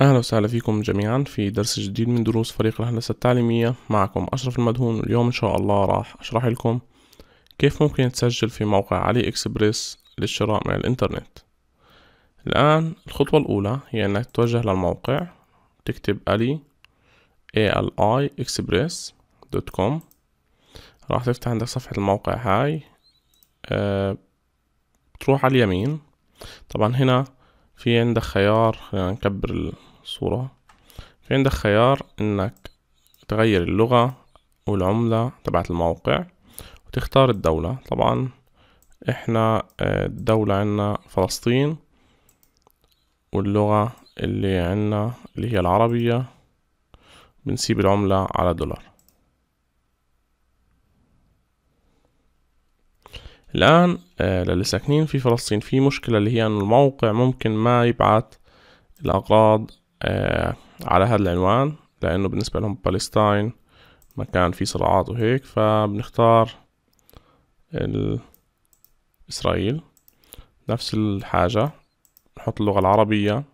أهلا وسهلا فيكم جميعا في درس جديد من دروس فريق الهندسة التعليمية معكم أشرف المدهون اليوم إن شاء الله راح أشرح لكم كيف ممكن تسجل في موقع علي إكسبريس للشراء من الإنترنت الآن الخطوة الأولى هي أنك تتوجه للموقع تكتب ألي ali دوت كوم راح تفتح عندك صفحة الموقع هاي أه تروح على اليمين طبعا هنا في عندك خيار خلينا يعني نكبر الصورة في عندك خيار انك تغير اللغة والعملة تبعت الموقع وتختار الدولة طبعا احنا آه، الدولة عنا فلسطين واللغة اللي عنا اللي هي العربية بنسيب العملة على دولار الآن آه، للي ساكنين في فلسطين في مشكلة اللي هي أن الموقع ممكن ما يبعت الأغراض آه، على هذا العنوان لأنه بالنسبة لهم بالستاين مكان فيه صراعات وهيك فبنختار إسرائيل نفس الحاجة نحط اللغة العربية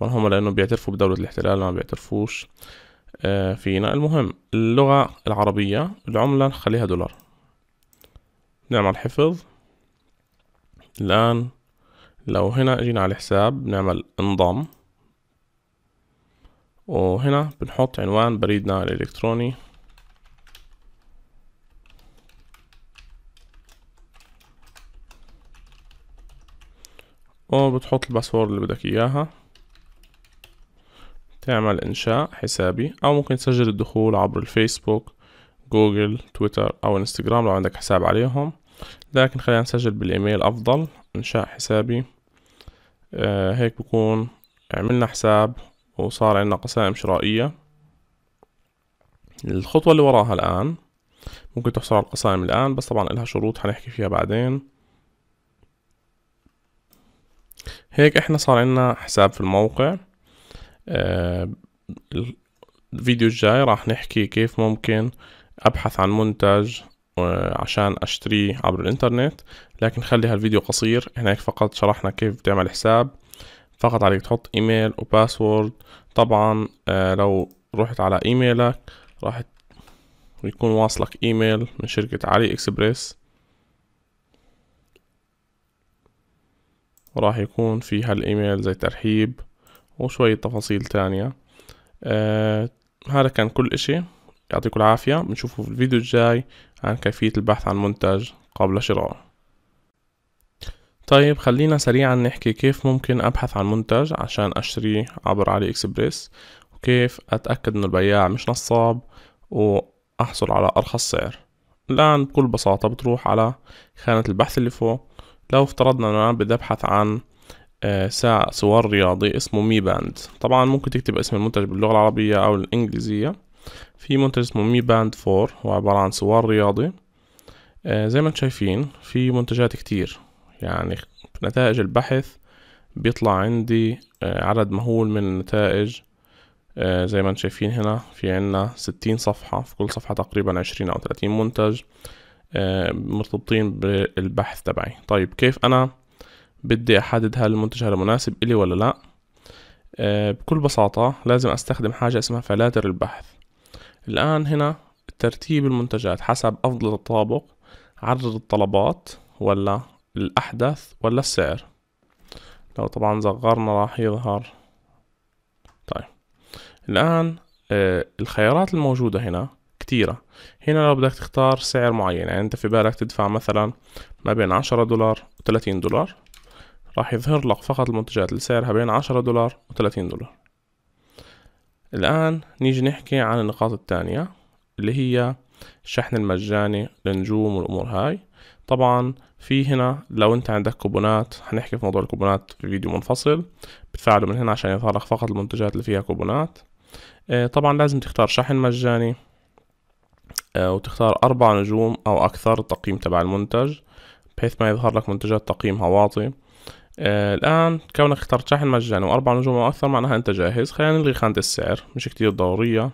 طبعا هم لأنه بيعترفوا بدولة الاحتلال ما بيعترفوش آه، فينا المهم اللغة العربية العملة نخليها دولار نعمل حفظ الآن لو هنا اجينا على الحساب بنعمل انضم وهنا بنحط عنوان بريدنا الإلكتروني وبتحط الباسورد اللي بدك إياها تعمل إنشاء حسابي أو ممكن تسجل الدخول عبر الفيسبوك جوجل تويتر أو انستجرام لو عندك حساب عليهم لكن خلينا نسجل بالايميل افضل انشاء حسابي آه هيك بكون عملنا حساب وصار عندنا قسائم شرائية الخطوة اللي وراها الآن ممكن تحصل على القسائم الآن بس طبعا لها شروط حنحكي فيها بعدين هيك احنا صار عندنا حساب في الموقع آه الفيديو الجاي راح نحكي كيف ممكن ابحث عن منتج آه، عشان اشتريه عبر الانترنت لكن خلي هالفيديو قصير هناك فقط شرحنا كيف بتعمل حساب فقط عليك تحط ايميل وباسورد طبعا آه، لو رحت على ايميلك راح يكون واصلك ايميل من شركة علي اكسبريس وراح يكون في هالايميل زي ترحيب وشوية تفاصيل تانية آه، هذا كان كل اشي يعطيكم العافية بنشوفه في الفيديو الجاي عن كيفية البحث عن منتج قبل شرائه طيب خلينا سريعا نحكي كيف ممكن أبحث عن منتج عشان أشتريه عبر علي إكسبريس وكيف أتأكد أن البياع مش نصاب وأحصل على أرخص سعر الآن بكل بساطة بتروح على خانة البحث اللي فوق لو افترضنا إنه أنا بدي أبحث عن ساعة سوار رياضي اسمه مي باند طبعا ممكن تكتب اسم المنتج باللغة العربية أو الإنجليزية في منتج اسمه مي باند 4 هو عبارة عن سوار رياضي آه، زي ما انتم شايفين في منتجات كتير يعني في نتائج البحث بيطلع عندي آه، عدد مهول من النتائج آه، زي ما انتم شايفين هنا في عنا ستين صفحة في كل صفحة تقريبا عشرين أو ثلاثين منتج مرتبطين بالبحث تبعي طيب كيف أنا بدي أحدد هل المنتج هذا مناسب إلي ولا لأ بكل بساطة لازم أستخدم حاجة اسمها فلاتر البحث الآن هنا ترتيب المنتجات حسب أفضل التطابق عدد الطلبات ولا الأحدث ولا السعر لو طبعا صغرنا راح يظهر طيب الآن آه الخيارات الموجودة هنا كتيرة هنا لو بدك تختار سعر معين يعني أنت في بالك تدفع مثلا ما بين عشرة دولار وثلاثين دولار راح يظهر لك فقط المنتجات اللي سعرها بين عشرة دولار وثلاثين دولار الآن نيجي نحكي عن النقاط الثانية اللي هي الشحن المجاني للنجوم والأمور هاي طبعا في هنا لو انت عندك كوبونات هنحكي في موضوع الكوبونات في فيديو منفصل بتفعله من هنا عشان يطرق فقط المنتجات اللي فيها كوبونات آه، طبعا لازم تختار شحن مجاني آه، وتختار أربع نجوم أو أكثر التقييم تبع المنتج بحيث ما يظهر لك منتجات تقييمها واطي آه، الآن كونك اخترت شاحن مجاني وأربع نجوم أو أكثر معناها أنت جاهز خلينا نلغي خانة السعر مش كتير ضرورية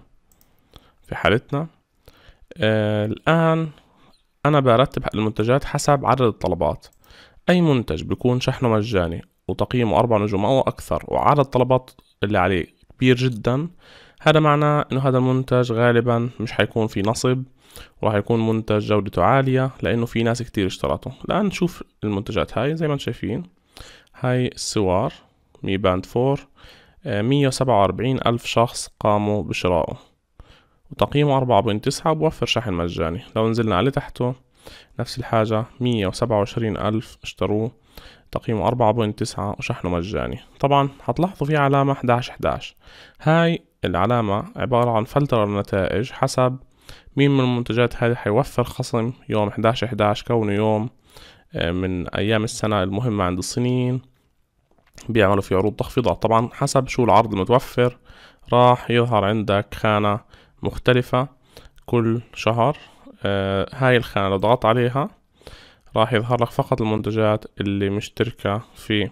في حالتنا آه، الآن أنا برتب المنتجات حسب عدد الطلبات أي منتج بيكون شحنه مجاني وتقييمه أربع نجوم أو أكثر وعدد الطلبات اللي عليه كبير جدا هذا معناه إنه هذا المنتج غالبا مش حيكون في نصب وراح يكون منتج جودته عالية لأنه في ناس كتير اشترته الآن نشوف المنتجات هاي زي ما انتم شايفين هاي الصور مي باند فور آه، مية وسبعة وأربعين ألف شخص قاموا بشرائه وتقييمه أربعة بوينت تسعة بوفر شحن مجاني لو نزلنا على تحته نفس الحاجة مية وسبعة وعشرين ألف اشتروه تقييمه أربعة بوينت تسعة وشحنه مجاني طبعا هتلاحظوا في علامة 11 11 هاي العلامة عبارة عن فلتر النتائج حسب مين من المنتجات هذه حيوفر خصم يوم 11 11 كونه يوم من أيام السنة المهمة عند الصينيين بيعملوا في عروض تخفيضات طبعا حسب شو العرض المتوفر راح يظهر عندك خانة مختلفة كل شهر آه، هاي الخانة لو ضغطت عليها راح يظهر لك فقط المنتجات اللي مشتركة في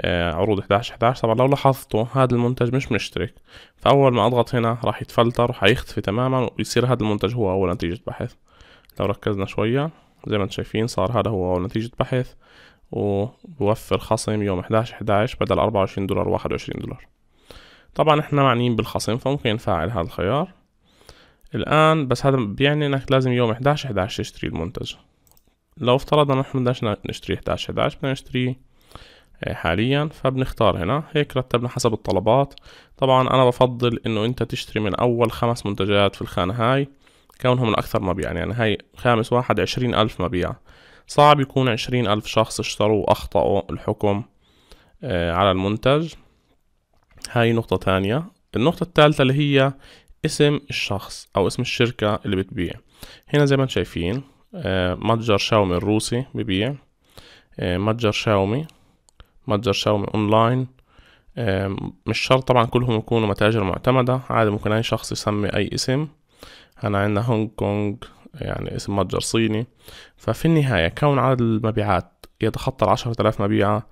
آه، عروض 11 11 طبعا لو لاحظتوا هذا المنتج مش مشترك فأول ما أضغط هنا راح يتفلتر وحيختفي تماما ويصير هذا المنتج هو أول نتيجة بحث لو ركزنا شوية زي ما انتم شايفين صار هذا هو أول نتيجة بحث وبوفر خصم يوم 11 11 بدل 24 دولار 21 دولار طبعا احنا معنيين بالخصم فممكن نفعل هذا الخيار الآن بس هذا بيعني انك لازم يوم 11 11 تشتري المنتج لو افترضنا نحن بدناش نشتري 11 11 بدنا نشتري آه، حاليا فبنختار هنا هيك رتبنا حسب الطلبات طبعا انا بفضل انه انت تشتري من اول خمس منتجات في الخانة هاي كونهم الأكثر مبيعا يعني هاي خامس واحد عشرين ألف مبيع صعب يكون عشرين ألف شخص اشتروا وأخطأوا الحكم آه، على المنتج هاي نقطة تانية النقطة الثالثة اللي هي اسم الشخص أو اسم الشركة اللي بتبيع هنا زي ما انتم شايفين آه، متجر شاومي الروسي ببيع آه، متجر شاومي متجر شاومي اونلاين مش شرط طبعا كلهم يكونوا متاجر معتمدة عادي ممكن أي شخص يسمي أي اسم أنا عندنا هونج كونغ يعني اسم متجر صيني ففي النهاية كون عدد المبيعات يتخطى العشرة آلاف مبيعة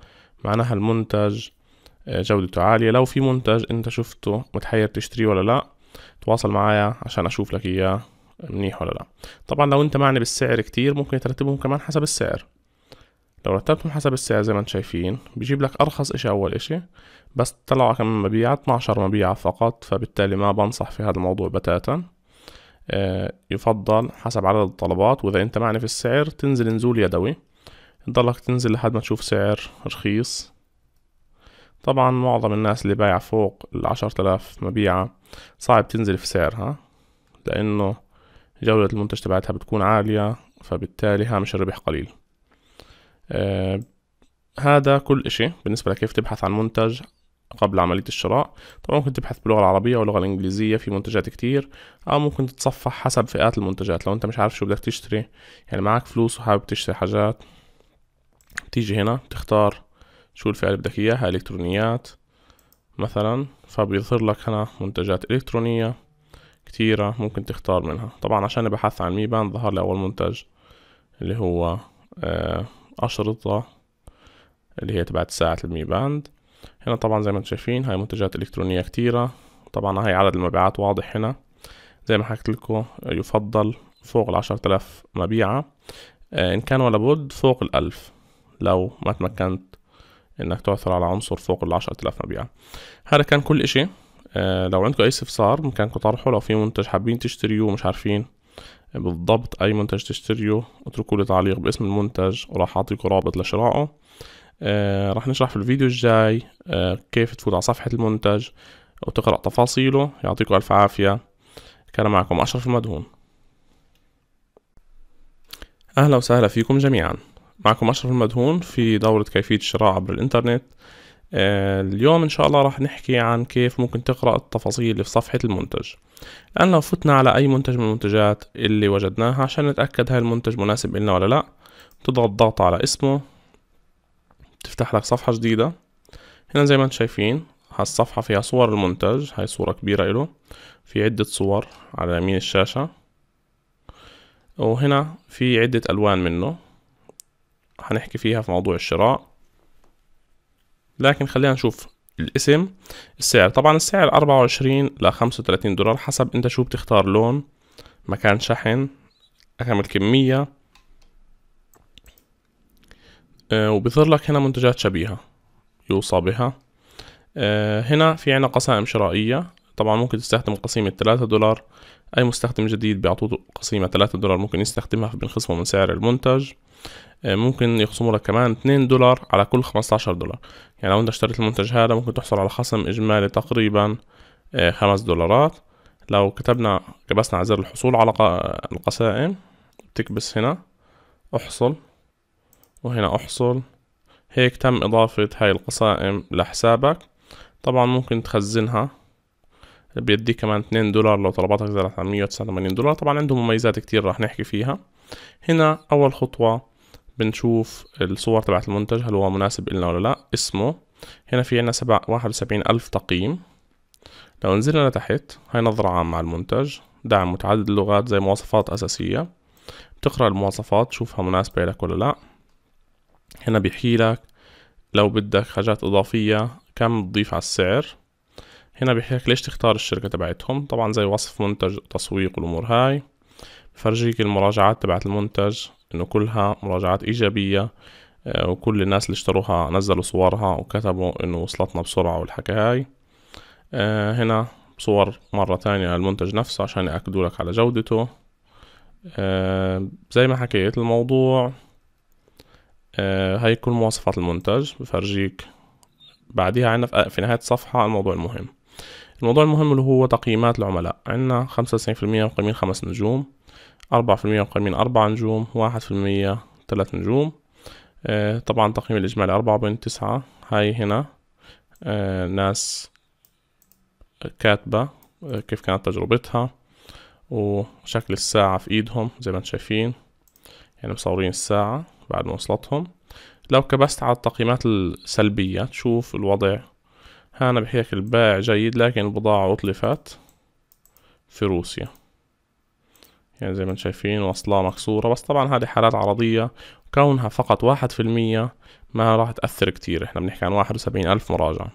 معناها المنتج آه، جودته عالية لو في منتج انت شفته متحير تشتريه ولا لا تواصل معايا عشان اشوف لك اياه منيح ولا لا طبعا لو انت معني بالسعر كتير ممكن ترتبهم كمان حسب السعر لو رتبتهم حسب السعر زي ما انت شايفين بيجيب لك ارخص اشي اول اشي بس طلعوا كم مبيعة 12 مبيعة فقط فبالتالي ما بنصح في هذا الموضوع بتاتا آه، يفضل حسب عدد الطلبات واذا انت معني في السعر تنزل نزول يدوي تضلك تنزل لحد ما تشوف سعر رخيص طبعا معظم الناس اللي بايع فوق العشرة آلاف مبيعة صعب تنزل في سعرها لأنه جودة المنتج تبعتها بتكون عالية فبالتالي هامش الربح قليل آه هذا كل إشي بالنسبة لكيف تبحث عن منتج قبل عملية الشراء طبعا ممكن تبحث باللغة العربية واللغة الإنجليزية في منتجات كتير أو ممكن تتصفح حسب فئات المنتجات لو أنت مش عارف شو بدك تشتري يعني معك فلوس وحابب تشتري حاجات تيجي هنا تختار شو الفئة اللي بدك إياها إلكترونيات مثلا فبيظهر لك هنا منتجات إلكترونية كتيرة ممكن تختار منها طبعا عشان أبحث عن ميبان ظهر لي أول منتج اللي هو آه، أشرطة اللي هي تبعت ساعة الميباند هنا طبعا زي ما انتم شايفين هاي منتجات الكترونيه كتيره طبعا هاي عدد المبيعات واضح هنا زي ما حكيت لكم يفضل فوق العشرة آلاف مبيعة آه، إن كان ولا بد فوق الألف لو ما تمكنت إنك تعثر على عنصر فوق العشرة آلاف مبيعة هذا كان كل إشي آه، لو عندكم أي استفسار ممكنكم تطرحوا لو في منتج حابين تشتريوه مش عارفين بالضبط أي منتج تشتريوه اتركوا لي تعليق باسم المنتج وراح أعطيكم رابط لشرائه آه، راح نشرح في الفيديو الجاي آه، كيف تفوت على صفحة المنتج وتقرأ تفاصيله يعطيكم ألف عافية كان معكم أشرف المدهون أهلا وسهلا فيكم جميعا معكم أشرف المدهون في دورة كيفية الشراء عبر الإنترنت آه، اليوم إن شاء الله راح نحكي عن كيف ممكن تقرأ التفاصيل اللي في صفحة المنتج لأن لو فتنا على أي منتج من المنتجات اللي وجدناها عشان نتأكد هاي المنتج مناسب لنا ولا لأ تضغط ضغط على اسمه بتفتح لك صفحة جديدة هنا زي ما انتم شايفين هالصفحة فيها صور المنتج هاي صورة كبيرة له في عدة صور على يمين الشاشة وهنا في عدة ألوان منه هنحكي فيها في موضوع الشراء لكن خلينا نشوف الاسم السعر طبعا السعر أربعة وعشرين لخمسة دولار حسب انت شو بتختار لون مكان شحن كم الكمية آه، وبيظهر لك هنا منتجات شبيهة يوصى بها آه، هنا في عنا قسائم شرائية طبعا ممكن تستخدم قسيمة 3 دولار أي مستخدم جديد بيعطوه قسيمة 3 دولار ممكن يستخدمها فبنخصمه من سعر المنتج آه، ممكن يخصموا لك كمان 2 دولار على كل 15 دولار يعني لو انت اشتريت المنتج هذا ممكن تحصل على خصم إجمالي تقريبا 5 دولارات لو كتبنا كبسنا على زر الحصول على القسائم بتكبس هنا احصل وهنا احصل هيك تم اضافة هاي القسائم لحسابك طبعا ممكن تخزنها بيديك كمان 2 دولار لو طلباتك زادت عن 189 دولار طبعا عنده مميزات كتير راح نحكي فيها هنا اول خطوة بنشوف الصور تبعت المنتج هل هو مناسب إلنا ولا لا اسمه هنا في عنا سبع واحد وسبعين ألف تقييم لو نزلنا لتحت هاي نظرة عامة على المنتج دعم متعدد اللغات زي مواصفات أساسية بتقرأ المواصفات شوفها مناسبة لك ولا لأ هنا بيحكي لك لو بدك حاجات إضافية كم تضيف على السعر هنا بيحكي لك ليش تختار الشركة تبعتهم طبعا زي وصف منتج تسويق والأمور هاي بفرجيك المراجعات تبعت المنتج إنه كلها مراجعات إيجابية آه، وكل الناس اللي اشتروها نزلوا صورها وكتبوا إنه وصلتنا بسرعة والحكي هاي آه، هنا صور مرة تانية المنتج نفسه عشان يأكدوا لك على جودته آه، زي ما حكيت الموضوع آه، هاي كل مواصفات المنتج بفرجيك بعدها عنا آه، في نهاية الصفحة الموضوع المهم الموضوع المهم اللي هو تقييمات العملاء عنا خمسة وتسعين في المية مقيمين خمس نجوم أربعة في المية مقيمين أربعة نجوم واحد في المية ثلاث نجوم آه، طبعا تقييم الإجمالي أربعة بوينت تسعة هاي هنا ناس كاتبة كيف كانت تجربتها وشكل الساعة في إيدهم زي ما انتم شايفين يعني مصورين الساعة بعد ما وصلتهم لو كبست على التقييمات السلبية تشوف الوضع هانا بحيك البائع جيد لكن البضاعة أطلفت في روسيا يعني زي ما شايفين وصلها مكسورة بس طبعا هذه حالات عرضية كونها فقط واحد في المية ما راح تأثر كتير احنا بنحكي عن واحد وسبعين ألف مراجعة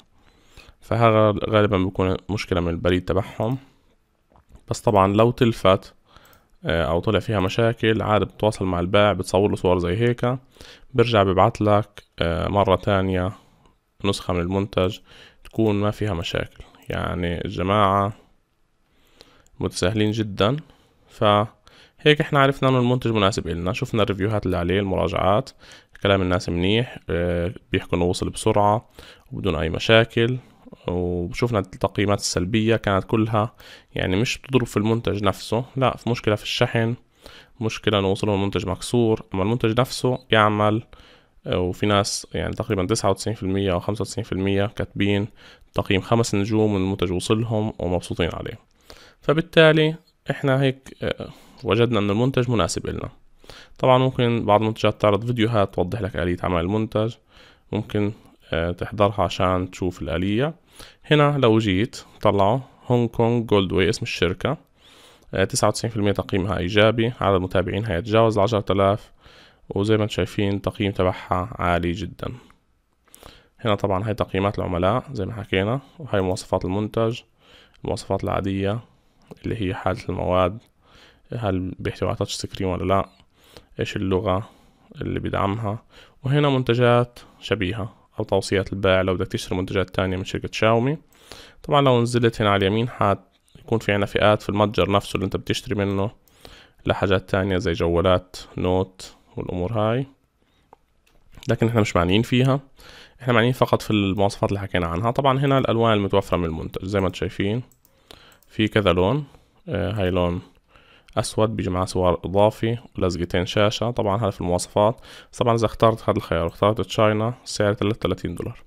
فهذا غالبا بيكون مشكلة من البريد تبعهم بس طبعا لو تلفت آه، او طلع فيها مشاكل عاد بتتواصل مع البائع بتصور له صور زي هيك برجع ببعث لك آه، مرة تانية نسخة من المنتج تكون ما فيها مشاكل يعني الجماعة متساهلين جدا فهيك احنا عرفنا انه المنتج مناسب إلنا شفنا الريفيوهات اللي عليه المراجعات كلام الناس منيح آه، بيحكوا انه وصل بسرعة وبدون اي مشاكل وشفنا التقييمات السلبية كانت كلها يعني مش بتضرب في المنتج نفسه لا في مشكلة في الشحن مشكلة انه وصلهم المنتج مكسور اما المنتج نفسه يعمل آه، وفي ناس يعني تقريبا تسعة وتسعين في المية أو خمسة وتسعين في المية كاتبين تقييم خمس نجوم المنتج وصلهم ومبسوطين عليه فبالتالي احنا هيك آه، وجدنا ان المنتج مناسب لنا طبعا ممكن بعض المنتجات تعرض فيديوهات توضح لك آلية عمل المنتج ممكن آه، تحضرها عشان تشوف الآلية هنا لو جيت طلعوا هونغ كونغ واي اسم الشركة آه، تسعة وتسعين في المية تقييمها إيجابي عدد متابعينها يتجاوز العشرة آلاف وزي ما انتم شايفين تقييم تبعها عالي جدا هنا طبعا هاي تقييمات العملاء زي ما حكينا وهاي مواصفات المنتج المواصفات العادية اللي هي حالة المواد هل بيحتوي على تاتش سكرين ولا لا ايش اللغة اللي بدعمها وهنا منتجات شبيهة او توصيات البائع لو بدك تشتري منتجات تانية من شركة شاومي طبعا لو نزلت هنا على اليمين حت يكون في عنا فئات في المتجر نفسه اللي انت بتشتري منه لحاجات تانية زي جوالات نوت والامور هاي لكن احنا مش معنيين فيها احنا معنيين فقط في المواصفات اللي حكينا عنها طبعا هنا الالوان المتوفرة من المنتج زي ما انتم شايفين في كذا لون آه، هاي لون أسود بيجي معاه سوار إضافي ولزقتين شاشة طبعا هذا في المواصفات طبعا إذا اخترت هذا الخيار واخترت تشاينا سعر 33 دولار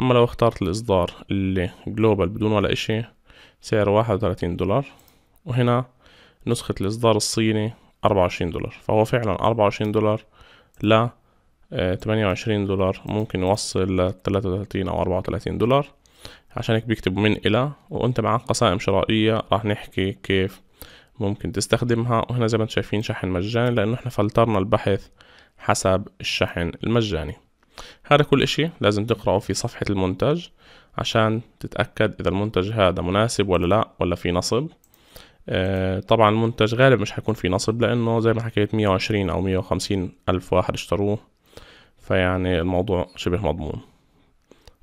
أما لو اخترت الإصدار اللي جلوبال بدون ولا إشي سعر 31 دولار وهنا نسخة الإصدار الصيني 24 دولار فهو فعلا 24 دولار ل 28 آه، دولار ممكن يوصل ل 33 أو 34 دولار عشان هيك بيكتبوا من إلى وأنت معك قسائم شرائية راح نحكي كيف ممكن تستخدمها وهنا زي ما انتم شايفين شحن مجاني لانه احنا فلترنا البحث حسب الشحن المجاني هذا كل اشي لازم تقرأه في صفحة المنتج عشان تتأكد اذا المنتج هذا مناسب ولا لا ولا في نصب آه، طبعا المنتج غالب مش حيكون في نصب لانه زي ما حكيت 120 او 150 الف واحد اشتروه فيعني الموضوع شبه مضمون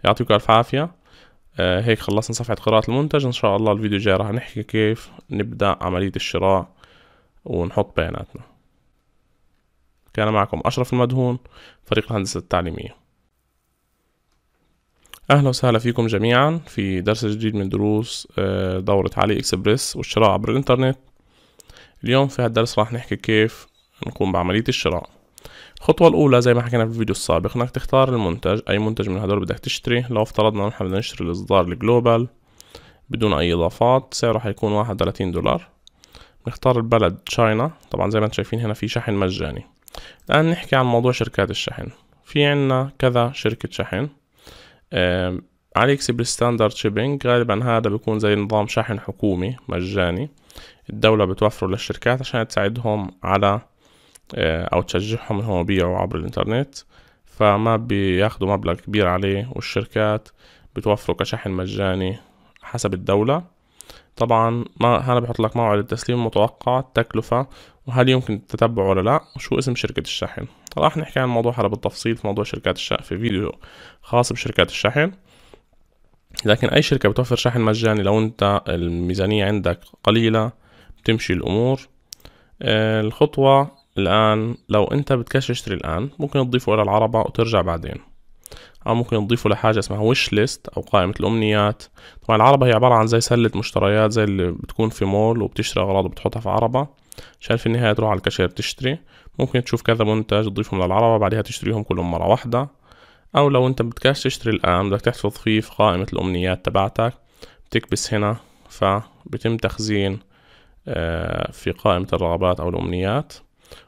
يعطيك الف عافية آه هيك خلصنا صفحة قراءة المنتج إن شاء الله الفيديو الجاي راح نحكي كيف نبدأ عملية الشراء ونحط بياناتنا كان معكم أشرف المدهون فريق الهندسة التعليمية أهلا وسهلا فيكم جميعا في درس جديد من دروس آه، دورة علي إكسبريس والشراء عبر الإنترنت اليوم في هالدرس راح نحكي كيف نقوم بعملية الشراء الخطوة الأولى زي ما حكينا في الفيديو السابق إنك تختار المنتج أي منتج من هدول بدك تشتري لو افترضنا نحن بدنا نشتري الإصدار الجلوبال بدون أي إضافات سعره حيكون واحد وتلاتين دولار نختار البلد تشاينا طبعا زي ما انتم شايفين هنا في شحن مجاني الآن نحكي عن موضوع شركات الشحن في عنا كذا شركة شحن آه علي اكسبريس ستاندرد شيبينج غالبا هذا بيكون زي نظام شحن حكومي مجاني الدولة بتوفره للشركات عشان تساعدهم على آه، او تشجعهم انهم يبيعوا عبر الانترنت فما بياخدوا مبلغ كبير عليه والشركات بتوفروا كشحن مجاني حسب الدولة طبعا ما هنا بحط لك موعد التسليم المتوقع التكلفة وهل يمكن تتبعه ولا لا وشو اسم شركة الشحن راح نحكي عن الموضوع هذا بالتفصيل في موضوع شركات الشحن في فيديو خاص بشركات الشحن لكن اي شركة بتوفر شحن مجاني لو انت الميزانية عندك قليلة بتمشي الامور آه، الخطوة الآن لو أنت بدكش تشتري الآن ممكن تضيفه إلى العربة وترجع بعدين أو ممكن تضيفه لحاجة اسمها ويش ليست أو قائمة الأمنيات طبعا العربة هي عبارة عن زي سلة مشتريات زي اللي بتكون في مول وبتشتري أغراض وبتحطها في عربة عشان في النهاية تروح على الكاشير تشتري ممكن تشوف كذا منتج تضيفهم للعربة بعدها تشتريهم كلهم مرة واحدة أو لو أنت بدكش تشتري الآن بدك تحفظ فيه في قائمة الأمنيات تبعتك بتكبس هنا فبتم تخزين آه، في قائمة الرغبات أو الأمنيات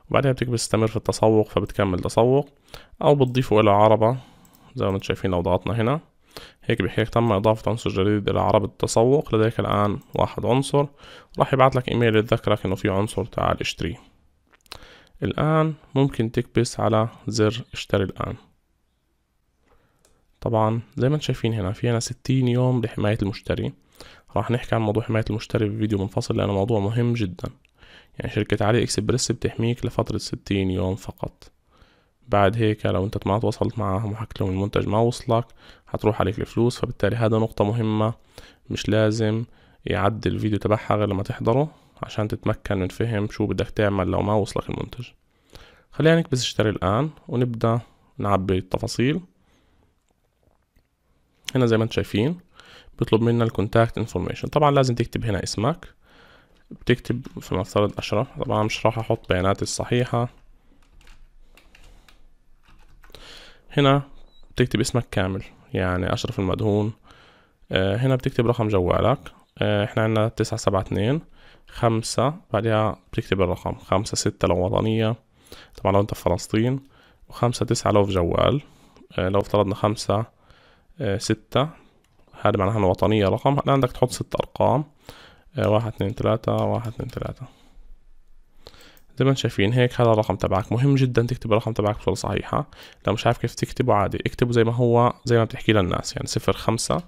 وبعدها بتيجي بتستمر في التسوق فبتكمل تسوق او بتضيفه الى عربة زي ما انتم شايفين لو ضغطنا هنا هيك بحيث تم إضافة عنصر جديد إلى عربة التسوق لديك الآن واحد عنصر راح يبعث لك إيميل يتذكرك إنه في عنصر تعال اشتريه الآن ممكن تكبس على زر اشتري الآن طبعا زي ما انتم شايفين هنا في هنا 60 يوم لحماية المشتري راح نحكي عن موضوع حماية المشتري في فيديو منفصل لأنه موضوع مهم جدا يعني شركة علي إكسبرس بتحميك لفترة ستين يوم فقط بعد هيك لو انت ما تواصلت معهم وحكت لهم المنتج ما وصلك هتروح عليك الفلوس فبالتالي هذا نقطة مهمة مش لازم يعدل الفيديو تبعها غير لما تحضره عشان تتمكن من فهم شو بدك تعمل لو ما وصلك المنتج خلينا نكبس اشتري الآن ونبدأ نعبي التفاصيل هنا زي ما انتم شايفين بيطلب منا الكونتاكت انفورميشن طبعا لازم تكتب هنا اسمك بتكتب في مفترض أشرف طبعا مش راح أحط بياناتي الصحيحة هنا بتكتب اسمك كامل يعني أشرف المدهون آه، هنا بتكتب رقم جوالك آه، احنا عندنا تسعة سبعة اتنين خمسة بعدها بتكتب الرقم خمسة ستة لو وطنية طبعا لو انت في فلسطين وخمسة تسعة لو في جوال آه، لو افترضنا خمسة ستة هذا معناها وطنية رقم هنا عندك تحط ست أرقام آه، واحد اثنين ثلاثة واحد اثنين ثلاثة زي ما شايفين هيك هذا الرقم تبعك مهم جدا تكتب الرقم تبعك بصورة صحيحة لو مش عارف كيف تكتبه عادي اكتبه زي ما هو زي ما بتحكي للناس يعني صفر خمسة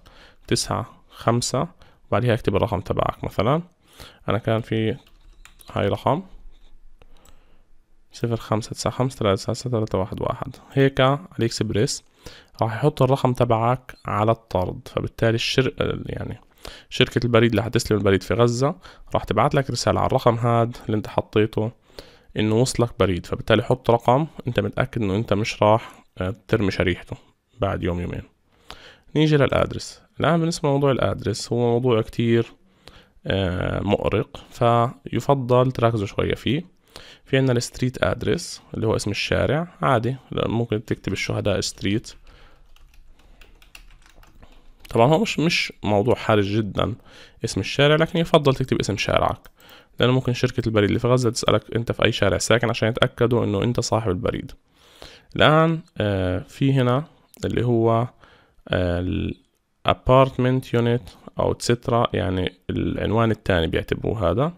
تسعة خمسة وبعدها اكتب الرقم تبعك مثلا انا كان في هاي رقم صفر خمسة تسعة خمسة ثلاثة تسعة ثلاثة واحد واحد هيك على راح يحط الرقم تبعك على الطرد فبالتالي الشر يعني شركة البريد اللي حتسلم البريد في غزة راح تبعت لك رسالة على الرقم هاد اللي انت حطيته انه وصلك بريد فبالتالي حط رقم انت متأكد انه انت مش راح آه، ترمي شريحته بعد يوم يومين نيجي للادرس الان بالنسبة لموضوع الادرس هو موضوع كتير آه، مؤرق فيفضل تركزوا شوية فيه في عندنا الستريت ادرس اللي هو اسم الشارع عادي ممكن تكتب الشهداء ستريت طبعا هو مش مش موضوع حرج جدا اسم الشارع لكن يفضل تكتب اسم شارعك لأنه ممكن شركة البريد اللي في غزة تسألك أنت في أي شارع ساكن عشان يتأكدوا أنه أنت صاحب البريد الآن آه، في هنا اللي هو آه، الابارتمنت يونت أو تسترا يعني العنوان الثاني بيعتبروه هذا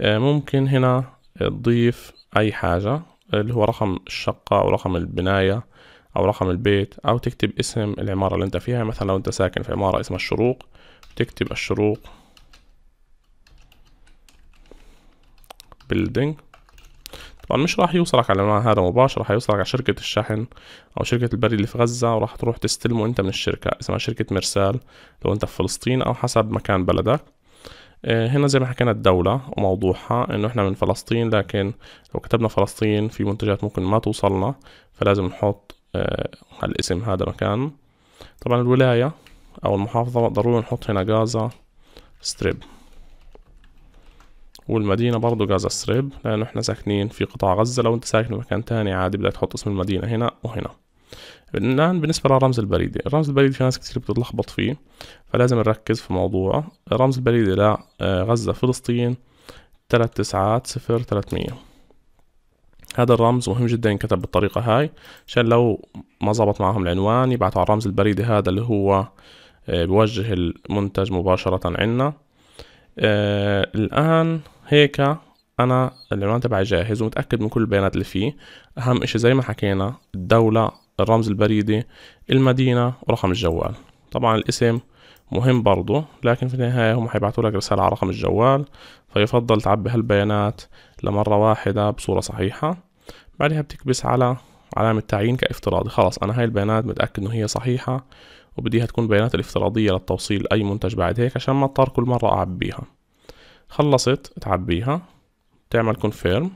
آه، ممكن هنا تضيف أي حاجة اللي هو رقم الشقة أو رقم البناية أو رقم البيت أو تكتب اسم العمارة اللي أنت فيها مثلا لو أنت ساكن في عمارة اسمها الشروق تكتب الشروق بيلدينج طبعا مش راح يوصلك على هذا مباشرة يوصلك على شركة الشحن أو شركة البريد اللي في غزة وراح تروح تستلمه أنت من الشركة اسمها شركة مرسال لو أنت في فلسطين أو حسب مكان بلدك آه، هنا زي ما حكينا الدولة وموضوعها إنه إحنا من فلسطين لكن لو كتبنا فلسطين في منتجات ممكن ما توصلنا فلازم نحط هالاسم آه، هذا مكان طبعا الولاية أو المحافظة ضروري نحط هنا غازا ستريب والمدينة برضو غازا ستريب لأنه احنا ساكنين في قطاع غزة لو انت ساكن مكان تاني عادي بدك تحط اسم المدينة هنا وهنا الآن بالنسبة للرمز البريدي الرمز البريدي في ناس كتير بتتلخبط فيه فلازم نركز في موضوع الرمز البريدي لغزة آه، فلسطين تلات تسعات صفر تلات ميه هذا الرمز مهم جدا ينكتب بالطريقة هاي عشان لو ما زبط معهم العنوان يبعتوا على الرمز البريدي هذا اللي هو آه، بوجه المنتج مباشرة عنا آه، الآن هيك أنا العنوان تبعي جاهز ومتأكد من كل البيانات اللي فيه أهم إشي زي ما حكينا الدولة الرمز البريدي المدينة ورقم الجوال طبعا الاسم مهم برضو لكن في النهاية هم حيبعثوا لك رسالة على رقم الجوال فيفضل تعبي هالبيانات لمرة واحدة بصورة صحيحة بعدها بتكبس على علامة تعيين كافتراضي خلاص أنا هاي البيانات متأكد إنه هي صحيحة وبديها تكون بيانات الافتراضية للتوصيل أي منتج بعد هيك عشان ما اضطر كل مرة أعبيها خلصت تعبيها تعمل كونفيرم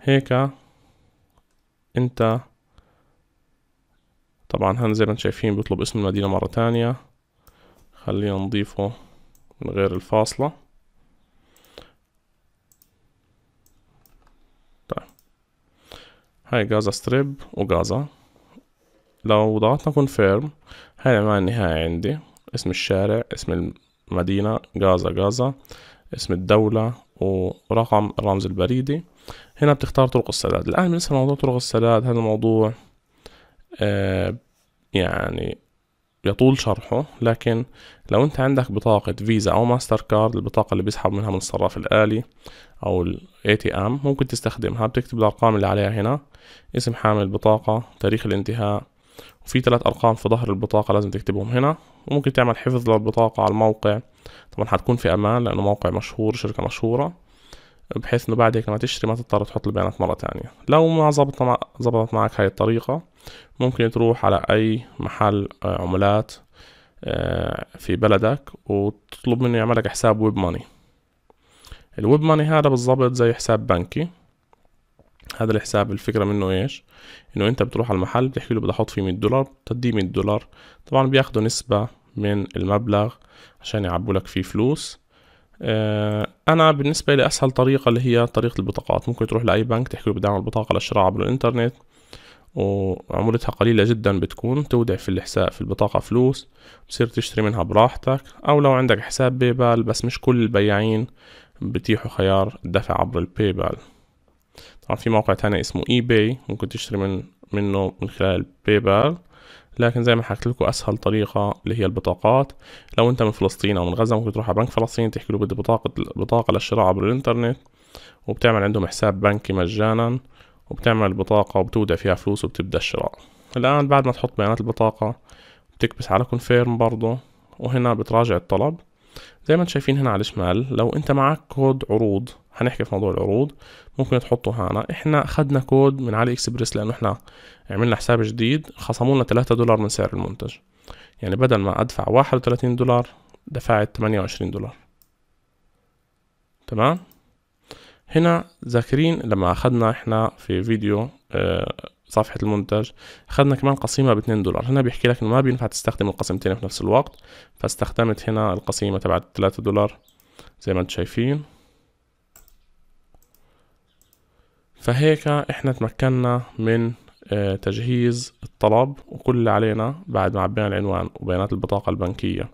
هيك انت طبعا هن زي ما انتم شايفين بيطلب اسم المدينة مرة تانية خلينا نضيفه من غير الفاصلة طيب هاي جازا ستريب وجازا لو ضغطنا كونفيرم هاي العمالة النهائية عندي اسم الشارع اسم المدينة جازا جازا اسم الدولة ورقم الرمز البريدي هنا بتختار طرق السداد الآن بالنسبة لموضوع طرق السداد هذا الموضوع آه يعني يطول شرحه لكن لو انت عندك بطاقة فيزا او ماستر كارد البطاقة اللي بيسحب منها من الصراف الآلي او الاي تي ام ممكن تستخدمها بتكتب الارقام اللي عليها هنا اسم حامل البطاقة تاريخ الانتهاء وفي ثلاث ارقام في ظهر البطاقة لازم تكتبهم هنا وممكن تعمل حفظ للبطاقة على الموقع طبعا حتكون في امان لانه موقع مشهور شركة مشهورة بحيث انه بعد هيك لما تشتري ما تضطر تحط البيانات مرة تانية لو ما زبطت معك هاي الطريقة ممكن تروح على أي محل آه، عملات آه، في بلدك وتطلب منه يعمل لك حساب ويب ماني الويب ماني هذا بالضبط زي حساب بنكي هذا الحساب الفكرة منه ايش انه انت بتروح على المحل بتحكي له بدي احط فيه 100 دولار بتديه 100 دولار طبعا بياخدوا نسبة من المبلغ عشان يعبوا لك فيه فلوس آه، انا بالنسبة لي اسهل طريقة اللي هي طريقة البطاقات ممكن تروح لاي بنك تحكي له بدي اعمل بطاقة للشراء عبر الانترنت وعمولتها قليلة جدا بتكون تودع في الحساب في البطاقة فلوس بتصير تشتري منها براحتك أو لو عندك حساب بيبال بس مش كل البياعين بتيحوا خيار الدفع عبر البيبال طبعا في موقع تاني اسمه اي باي ممكن تشتري من منه من خلال البيبال لكن زي ما حكيت لكم اسهل طريقه اللي هي البطاقات لو انت من فلسطين او من غزه ممكن تروح على بنك فلسطين تحكي له بدي بطاقه بطاقه للشراء عبر الانترنت وبتعمل عندهم حساب بنكي مجانا وبتعمل بطاقة وبتودع فيها فلوس وبتبدأ الشراء الآن بعد ما تحط بيانات البطاقة بتكبس على كونفيرم برضه وهنا بتراجع الطلب زي ما انتم شايفين هنا على الشمال لو انت معك كود عروض هنحكي في موضوع العروض ممكن تحطه هنا احنا اخذنا كود من علي اكسبريس لانه احنا عملنا حساب جديد خصموا لنا 3 دولار من سعر المنتج يعني بدل ما ادفع 31 دولار دفعت 28 دولار تمام هنا ذاكرين لما اخذنا احنا في فيديو آه، صفحة المنتج اخذنا كمان قسيمة باتنين دولار هنا بيحكي لك انه ما بينفع تستخدم القسيمتين في نفس الوقت فاستخدمت هنا القسيمة تبعت 3 دولار زي ما انتم شايفين فهيك احنا تمكنا من آه، تجهيز الطلب وكل اللي علينا بعد ما عبينا العنوان وبيانات البطاقة البنكية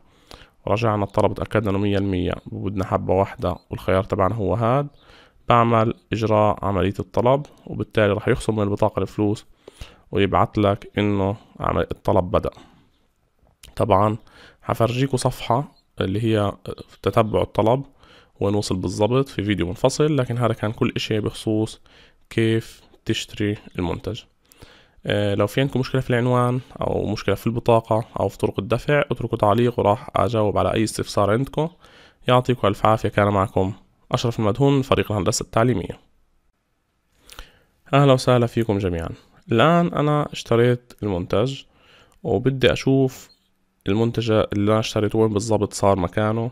ورجعنا الطلب تأكدنا انه مية المية وبدنا حبة واحدة والخيار تبعنا هو هاد بعمل إجراء عملية الطلب وبالتالي رح يخصم من البطاقة الفلوس ويبعت لك إنه عمل الطلب بدأ طبعا هفرجيكم صفحة اللي هي تتبع الطلب وين وصل بالضبط في فيديو منفصل لكن هذا كان كل إشي بخصوص كيف تشتري المنتج آه، لو في عندكم مشكلة في العنوان أو مشكلة في البطاقة أو في طرق الدفع اتركوا تعليق وراح أجاوب على أي استفسار عندكم يعطيكم ألف عافية كان معكم أشرف المدهون فريق الهندسة التعليمية أهلا وسهلا فيكم جميعا الآن أنا اشتريت المنتج وبدي أشوف المنتج اللي أنا اشتريته وين بالضبط صار مكانه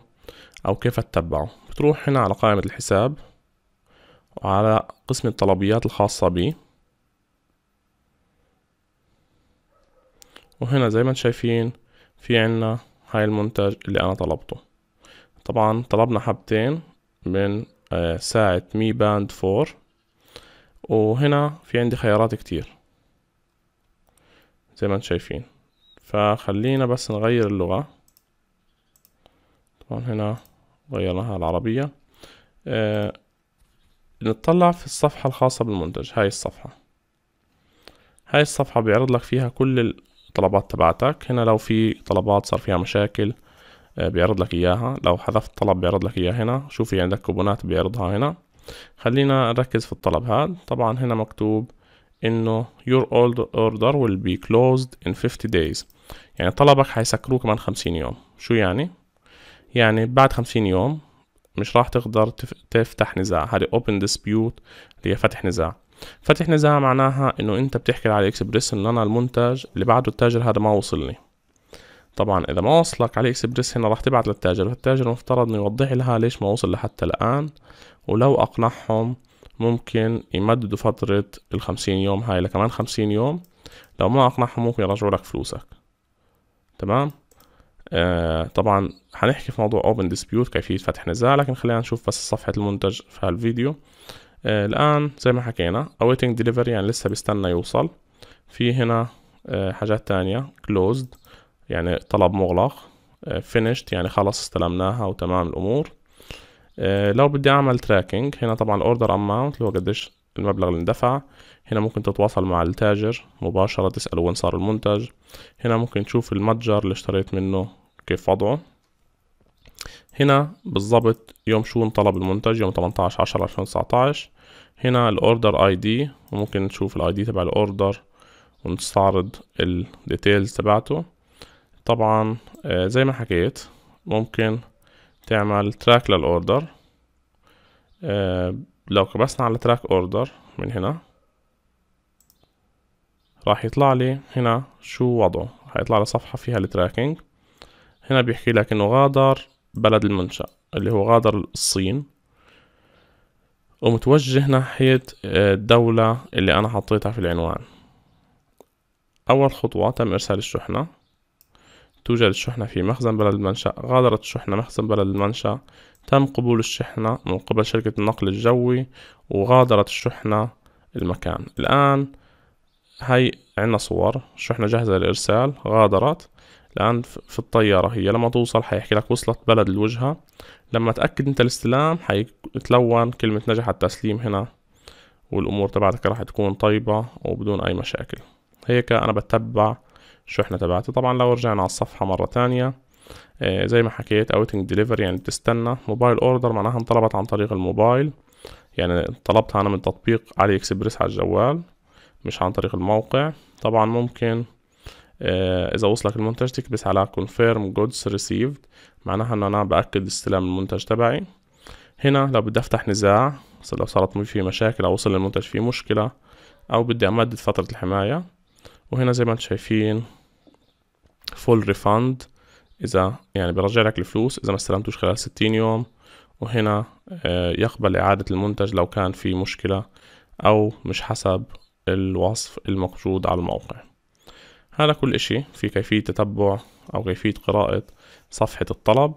أو كيف أتبعه بتروح هنا على قائمة الحساب وعلى قسم الطلبيات الخاصة بي وهنا زي ما شايفين في عنا هاي المنتج اللي أنا طلبته طبعا طلبنا حبتين من آه، ساعة مي باند فور وهنا في عندي خيارات كتير زي ما انتم شايفين فخلينا بس نغير اللغة طبعا هنا غيرناها العربية آه، نطلع في الصفحة الخاصة بالمنتج هاي الصفحة هاي الصفحة بيعرض لك فيها كل الطلبات تبعتك هنا لو في طلبات صار فيها مشاكل آه، بيعرض لك اياها لو حذفت طلب بيعرض لك اياه هنا شوف في عندك كوبونات بيعرضها هنا خلينا نركز في الطلب هذا طبعا هنا مكتوب انه your old order will be closed in 50 days يعني طلبك حيسكروه كمان 50 يوم شو يعني يعني بعد 50 يوم مش راح تقدر تفتح نزاع هذه open dispute اللي هي فتح نزاع فتح نزاع معناها انه انت بتحكي على اكسبريس ان انا المنتج اللي بعده التاجر هذا ما وصلني طبعا اذا ما وصلك علي اكسبريس هنا راح تبعت للتاجر فالتاجر مفترض انه يوضح لها ليش ما وصل لحتى الان ولو اقنعهم ممكن يمددوا فترة الخمسين يوم هاي لكمان خمسين يوم لو ما اقنعهم ممكن يرجعوا لك فلوسك تمام آه طبعا هنحكي في موضوع open dispute كيفية فتح نزاع لكن خلينا نشوف بس صفحة المنتج في هالفيديو آه الآن زي ما حكينا awaiting delivery يعني لسه بيستنى يوصل في هنا آه حاجات تانية closed يعني طلب مغلق فينيشت آه، يعني خلص استلمناها وتمام الامور آه، لو بدي اعمل تراكنج هنا طبعا الاوردر اماونت اللي هو قديش المبلغ اللي اندفع هنا ممكن تتواصل مع التاجر مباشرة تسأله وين صار المنتج هنا ممكن تشوف المتجر اللي اشتريت منه كيف وضعه هنا بالضبط يوم شو انطلب المنتج يوم 18 10 2019 هنا الاوردر اي دي وممكن نشوف الاي دي تبع الاوردر ونستعرض الديتيلز تبعته طبعا آه، زي ما حكيت ممكن تعمل تراك للاوردر آه، لو كبسنا على تراك اوردر من هنا راح يطلع لي هنا شو وضعه حيطلع لي صفحة فيها التراكنج هنا بيحكي لك انه غادر بلد المنشأ اللي هو غادر الصين ومتوجه ناحية آه، الدولة اللي انا حطيتها في العنوان اول خطوة تم ارسال الشحنة توجد الشحنة في مخزن بلد المنشأ غادرت الشحنة مخزن بلد المنشأ تم قبول الشحنة من قبل شركة النقل الجوي وغادرت الشحنة المكان الآن هاي عنا صور الشحنة جاهزة للإرسال غادرت الآن في الطيارة هي لما توصل حيحكي لك وصلت بلد الوجهة لما تأكد أنت الاستلام حيتلون كلمة نجح التسليم هنا والأمور تبعتك راح تكون طيبة وبدون أي مشاكل هيك أنا بتبع الشحنة تبعته طبعا لو رجعنا على الصفحة مرة تانية آه، زي ما حكيت اوتنج ديليفري يعني بتستنى موبايل اوردر معناها انطلبت عن طريق الموبايل يعني طلبتها انا من تطبيق علي اكسبريس على الجوال مش عن طريق الموقع طبعا ممكن آه، اذا وصلك المنتج تكبس على confirm goods received معناها ان انا باكد استلام المنتج تبعي هنا لو بدي افتح نزاع لو صارت في مشاكل او وصل المنتج فيه مشكلة او بدي امدد فترة الحماية وهنا زي ما انتم شايفين فول ريفاند اذا يعني برجع لك الفلوس اذا ما استلمتوش خلال 60 يوم وهنا آه، يقبل اعادة المنتج لو كان في مشكلة او مش حسب الوصف الموجود على الموقع هذا كل اشي في كيفية تتبع او كيفية قراءة صفحة الطلب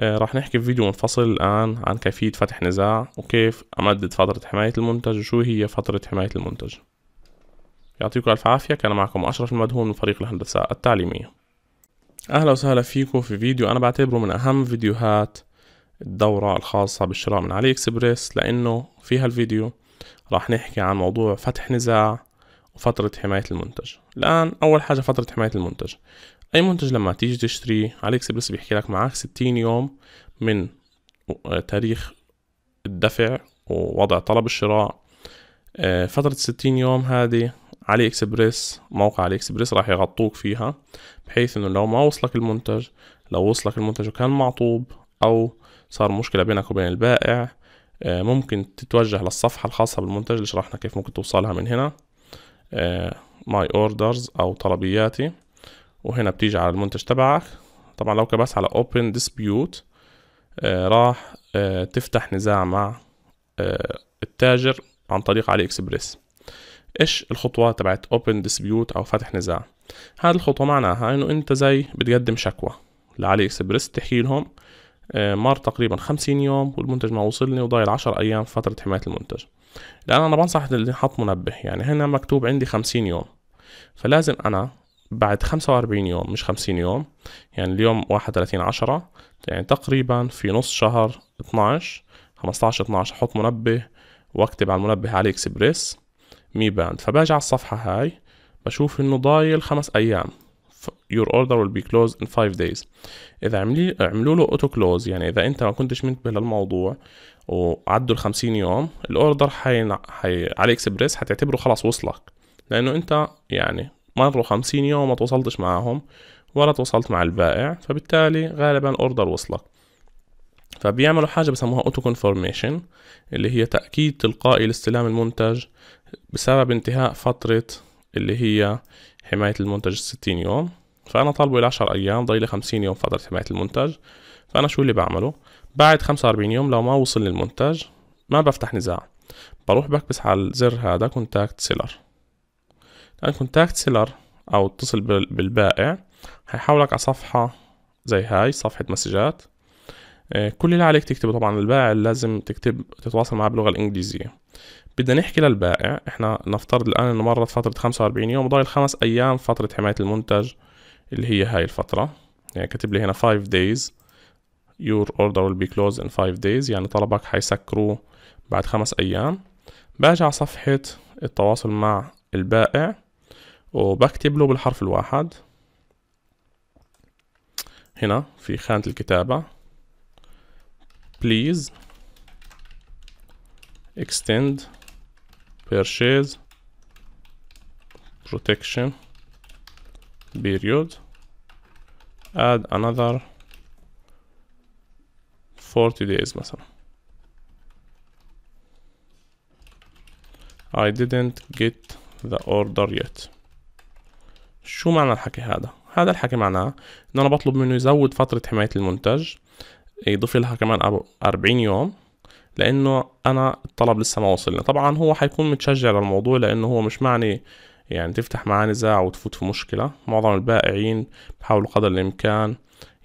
آه، راح نحكي في فيديو منفصل الآن عن كيفية فتح نزاع وكيف أمدد فترة حماية المنتج وشو هي فترة حماية المنتج يعطيكم ألف عافية كان معكم أشرف المدهون من فريق الهندسة التعليمية أهلا وسهلا فيكم في فيديو أنا بعتبره من أهم فيديوهات الدورة الخاصة بالشراء من علي إكسبريس لأنه في هالفيديو راح نحكي عن موضوع فتح نزاع وفترة حماية المنتج الآن أول حاجة فترة حماية المنتج أي منتج لما تيجي تشتريه علي إكسبريس بيحكي لك معك 60 يوم من تاريخ الدفع ووضع طلب الشراء آه، فترة 60 يوم هذه علي اكسبريس موقع علي اكسبريس راح يغطوك فيها بحيث انه لو ما وصلك المنتج لو وصلك المنتج وكان معطوب او صار مشكلة بينك وبين البائع آه، ممكن تتوجه للصفحة الخاصة بالمنتج اللي شرحنا كيف ممكن توصلها من هنا ماي آه، اوردرز او طلبياتي وهنا بتيجي على المنتج تبعك طبعا لو كبست على open dispute آه، راح تفتح نزاع مع التاجر عن طريق علي اكسبريس ايش الخطوه تبعت اوبن ديسبيوت او فتح نزاع هذه الخطوه معناها انه انت زي بتقدم شكوى لعلي اكسبرس تحكي لهم آه، مر تقريبا 50 يوم والمنتج ما وصلني وضايل 10 ايام فتره حمايه المنتج الان انا بنصح اللي حط منبه يعني هنا مكتوب عندي 50 يوم فلازم انا بعد 45 يوم مش 50 يوم يعني اليوم 31 10 يعني تقريبا في نص شهر 12 15 12 احط منبه واكتب على المنبه علي اكسبريس مي باند فباجي على الصفحة هاي بشوف انه ضايل خمس ايام your order will be closed in 5 days اذا عملي عملوا له اوتو كلوز يعني اذا انت ما كنتش منتبه للموضوع وعدوا ال 50 يوم الاوردر حي... حي... على اكسبريس حتعتبره خلاص وصلك لانه انت يعني مروا 50 يوم ما توصلتش معاهم ولا توصلت مع البائع فبالتالي غالبا الاوردر وصلك فبيعملوا حاجه بسموها اوتو كونفورميشن اللي هي تاكيد تلقائي لاستلام المنتج بسبب انتهاء فتره اللي هي حمايه المنتج 60 يوم فانا طالبه الى 10 ايام ضايل 50 يوم فتره حمايه المنتج فانا شو اللي بعمله بعد 45 يوم لو ما وصل للمنتج ما بفتح نزاع بروح بكبس على الزر هذا كونتاكت سيلر لان كونتاكت سيلر او اتصل بالبائع هيحولك على صفحه زي هاي صفحه مسجات آه، كل اللي عليك تكتبه طبعا البائع لازم تكتب تتواصل معاه باللغة الإنجليزية بدنا نحكي للبائع احنا نفترض الآن انه مرت فترة 45 يوم وضايل خمس أيام فترة حماية المنتج اللي هي هاي الفترة يعني كاتب لي هنا 5 days your order will be closed in 5 days يعني طلبك حيسكروه بعد خمس أيام باجي على صفحة التواصل مع البائع وبكتب له بالحرف الواحد هنا في خانة الكتابة please extend purchase protection period add another 40 days مثلا I didn't get the order yet شو معنى الحكي هذا؟ هذا الحكي معناه ان انا بطلب منه يزود فترة حماية المنتج يضيف لها كمان 40 يوم لانه انا الطلب لسه ما وصلني طبعا هو حيكون متشجع للموضوع لانه هو مش معني يعني تفتح معاه نزاع وتفوت في مشكله معظم البائعين بحاولوا قدر الامكان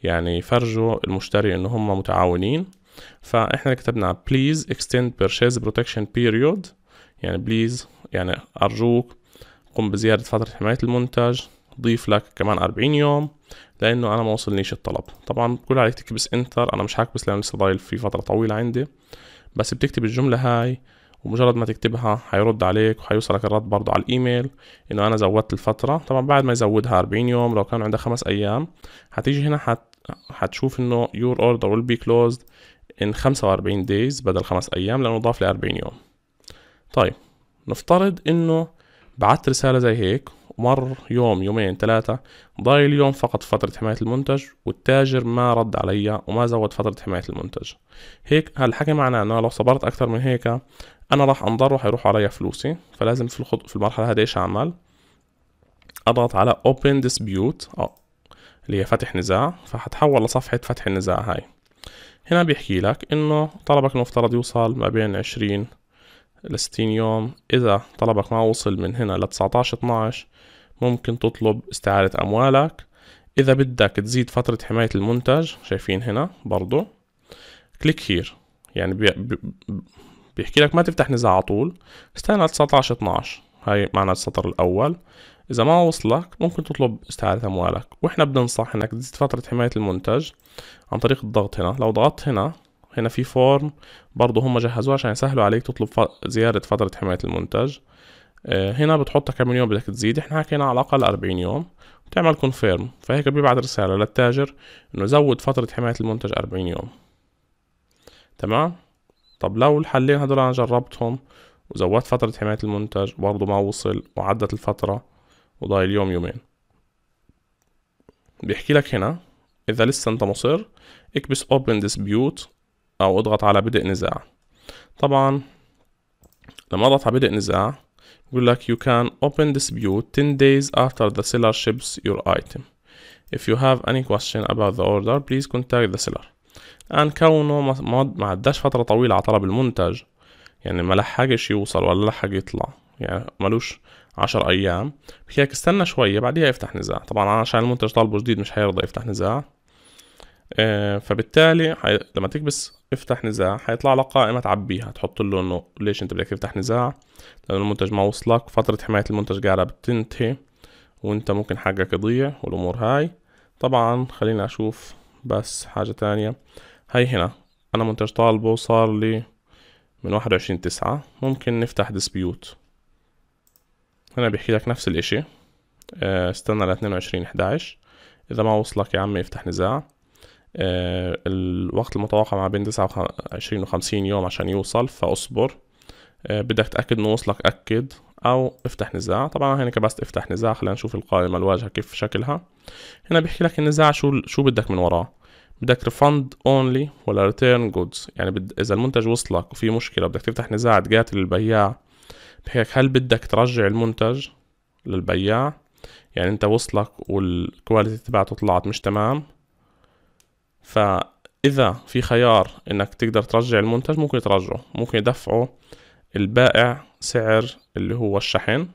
يعني يفرجوا المشتري انه هم متعاونين فاحنا كتبنا بليز اكستند purchase بروتكشن بيريود يعني بليز يعني ارجوك قم بزياده فتره حمايه المنتج ضيف لك كمان 40 يوم لانه انا ما وصلنيش الطلب طبعا بقول عليك تكبس انتر انا مش هكبس لانه لسه ضايل في فتره طويله عندي بس بتكتب الجمله هاي ومجرد ما تكتبها هيرد عليك وهيوصلك الرد برضه على الايميل انه انا زودت الفتره طبعا بعد ما يزودها 40 يوم لو كان عندها خمس ايام هتيجي هنا حت... هتشوف انه your order will be closed in 45 days بدل خمس ايام لانه ضاف لي 40 يوم طيب نفترض انه بعثت رسالة زي هيك ومر يوم يومين ثلاثة ضايل يوم فقط فترة حماية المنتج والتاجر ما رد علي وما زود فترة حماية المنتج هيك هالحكي معناه انه لو صبرت أكثر من هيك أنا راح أنضر وحيروحوا علي فلوسي فلازم في, الخط... في المرحلة هذه إيش أعمل أضغط على Open Dispute أو اللي هي فتح نزاع فحتحول لصفحة فتح النزاع هاي هنا بيحكي لك إنه طلبك المفترض يوصل ما بين عشرين ل 60 يوم إذا طلبك ما وصل من هنا ل 19 12 ممكن تطلب استعادة أموالك إذا بدك تزيد فترة حماية المنتج شايفين هنا برضو كليك هير يعني بي بيحكي لك ما تفتح نزاع على طول استنى 19 12 هاي معنى السطر الأول إذا ما وصلك ممكن تطلب استعادة أموالك وإحنا بننصح إنك تزيد فترة حماية المنتج عن طريق الضغط هنا لو ضغطت هنا هنا في فورم برضه هم جهزوه عشان يسهلوا عليك تطلب زيادة فترة حماية المنتج آه، هنا بتحط كم يوم بدك تزيد احنا حكينا على الأقل 40 يوم وتعمل كونفيرم فهيك بيبعت رسالة للتاجر انه زود فترة حماية المنتج 40 يوم تمام طب لو الحلين هدول انا جربتهم وزودت فترة حماية المنتج برضه ما وصل وعدت الفترة وضايل يوم يومين بيحكي لك هنا إذا لسه أنت مصر اكبس open dispute أو اضغط على بدء نزاع طبعا لما اضغط على بدء نزاع بقول لك you can open dispute 10 days after the seller ships your item if you have any question about the order please contact the seller الآن كونه ما عداش فترة طويلة على طلب المنتج يعني ما لحقش يوصل ولا لحق يطلع يعني ملوش عشر أيام بحكي استنى شوية بعديها يفتح نزاع طبعا عشان المنتج طالبه جديد مش حيرضى يفتح نزاع آه، فبالتالي حي... لما تكبس افتح نزاع هيطلع لك قائمه تعبيها تحط له انه ليش انت بدك تفتح نزاع لانه المنتج ما وصلك فتره حمايه المنتج قاعده بتنتهي وانت ممكن حقك يضيع والامور هاي طبعا خلينا اشوف بس حاجه تانية هاي هنا انا منتج طالبه صار لي من واحد وعشرين تسعة ممكن نفتح ديسبيوت هنا بيحكي لك نفس الاشي آه، استنى لاتنين وعشرين احداش اذا ما وصلك يا عمي افتح نزاع آه، الوقت المتوقع ما بين تسعة وعشرين وخمسين يوم عشان يوصل فاصبر آه، بدك تأكد انه وصلك أكد أو افتح نزاع طبعا هنا بس افتح نزاع خلينا نشوف القائمة الواجهة كيف شكلها هنا بيحكي لك النزاع شو شو بدك من وراه بدك ريفند اونلي ولا ريتيرن جودز يعني بد... اذا المنتج وصلك وفي مشكله بدك تفتح نزاع تقاتل البياع بحكيك هل بدك ترجع المنتج للبياع يعني انت وصلك والكواليتي تبعته طلعت مش تمام فإذا في خيار إنك تقدر ترجع المنتج ممكن ترجعه ممكن يدفعه البائع سعر اللي هو الشحن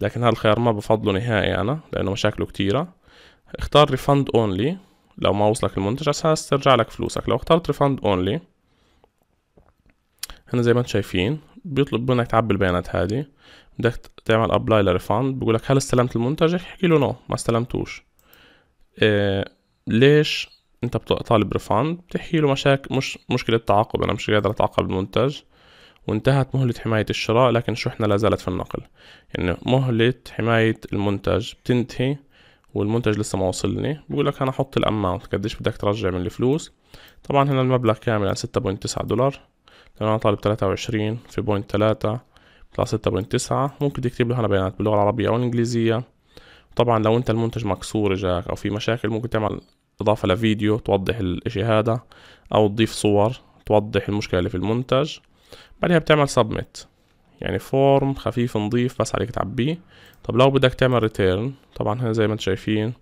لكن هذا الخيار ما بفضله نهائي أنا لأنه مشاكله كتيرة اختار ريفند اونلي لو ما وصلك المنتج أساس ترجع لك فلوسك لو اخترت ريفند اونلي هنا زي ما انتم شايفين بيطلب منك تعبي البيانات هذه بدك تعمل ابلاي لريفاند بيقول لك هل استلمت المنتج احكي له نو ما استلمتوش إيه ليش انت طالب ريفاند بتحكي له مشاكل مش مشكله تعاقب انا مش قادر اتعاقب المنتج وانتهت مهلة حماية الشراء لكن الشحنة لا زالت في النقل يعني مهلة حماية المنتج بتنتهي والمنتج لسه ما وصلني بقول لك انا حط الاماونت قديش بدك ترجع من الفلوس طبعا هنا المبلغ كامل على يعني ستة بوينت تسعة دولار لأن انا طالب تلاتة وعشرين في بوينت تلاتة بيطلع ستة بوينت تسعة ممكن تكتب له هنا بيانات باللغة العربية أو الإنجليزية طبعا لو انت المنتج مكسور اجاك او في مشاكل ممكن تعمل إضافة لفيديو توضح الإشي هذا أو تضيف صور توضح المشكلة اللي في المنتج بعدها بتعمل سبميت يعني فورم خفيف نظيف بس عليك تعبيه طب لو بدك تعمل ريتيرن طبعا هنا زي ما انتم شايفين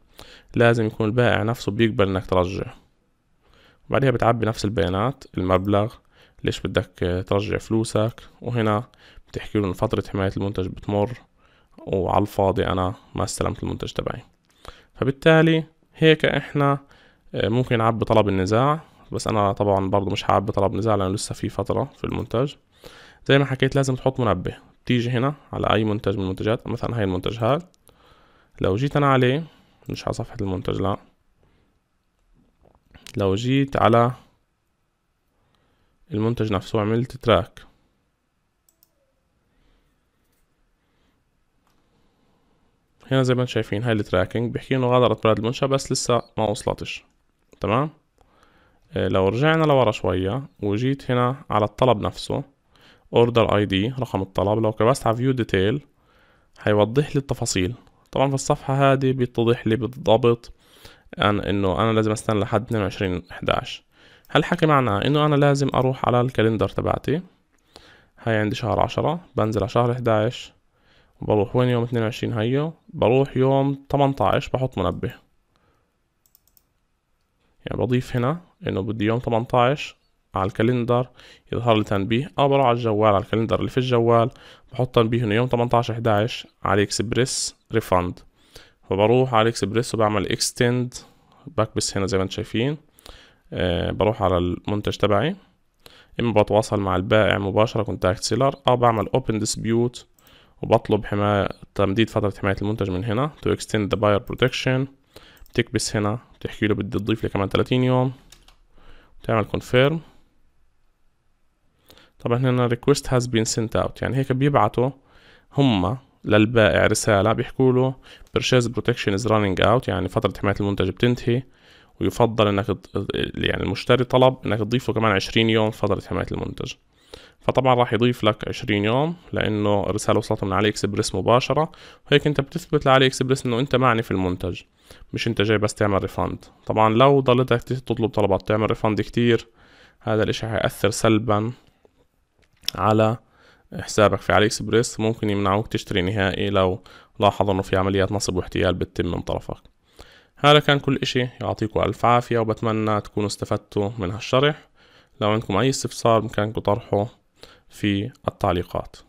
لازم يكون البائع نفسه بيقبل انك ترجع بعدها بتعبي نفس البيانات المبلغ ليش بدك ترجع فلوسك وهنا بتحكي له ان فترة حماية المنتج بتمر وعلى الفاضي انا ما استلمت المنتج تبعي فبالتالي هيك احنا آه، ممكن نعبي طلب النزاع بس انا طبعا برضو مش هعبي طلب نزاع لانه لسه في فترة في المنتج زي ما حكيت لازم تحط منبه تيجي هنا على اي منتج من المنتجات مثلا هاي المنتج هاد لو جيت انا عليه مش على صفحة المنتج لا لو جيت على المنتج نفسه عملت تراك هنا زي ما انتم شايفين هاي التراكنج بيحكي انه غادرت بلاد المنشأ بس لسه ما وصلتش تمام آه، لو رجعنا لورا شوية وجيت هنا على الطلب نفسه اوردر اي دي رقم الطلب لو كبست على فيو ديتيل هيوضح لي التفاصيل طبعا في الصفحة هذه بيتضح لي بالضبط أن انه انا لازم استنى لحد 22 11 هل حكي معنا انه انا لازم اروح على الكالندر تبعتي هاي عندي شهر عشرة بنزل على شهر 11 بروح وين يوم اثنين وعشرين هيو بروح يوم تمنتعش بحط منبه يعني بضيف هنا انه بدي يوم تمنتعش على الكالندر يظهر لي تنبيه او آه، بروح على الجوال على الكالندر اللي في الجوال بحط تنبيه انه يوم 18 11 على اكسبريس ريفاند فبروح على اكسبريس وبعمل اكستند بكبس هنا زي ما انتم شايفين أه بروح على المنتج تبعي اما بتواصل مع البائع مباشره كونتاكت سيلر او بعمل اوبن ديسبيوت وبطلب حماية تمديد فترة حماية المنتج من هنا to extend the buyer protection بتكبس هنا بتحكي له بدي تضيف لي كمان 30 يوم بتعمل confirm طبعا هنا request has been sent out يعني هيك بيبعتوا هم للبائع رسالة بيحكوا له purchase protection is running out يعني فترة حماية المنتج بتنتهي ويفضل انك يعني المشتري طلب انك تضيفه كمان 20 يوم فترة حماية المنتج فطبعا راح يضيف لك 20 يوم لانه الرساله وصلت من علي اكسبريس مباشره وهيك انت بتثبت لعلي اكسبريس انه انت معني في المنتج مش انت جاي بس تعمل ريفاند طبعا لو ضلتك تطلب طلبات تعمل ريفاند كتير هذا الاشي حيأثر سلبا على حسابك في علي اكسبريس ممكن يمنعوك تشتري نهائي لو لاحظوا انه في عمليات نصب واحتيال بتتم من طرفك هذا كان كل اشي يعطيكم الف عافية وبتمنى تكونوا استفدتوا من هالشرح لو عندكم أي استفسار بإمكانكم طرحه في التعليقات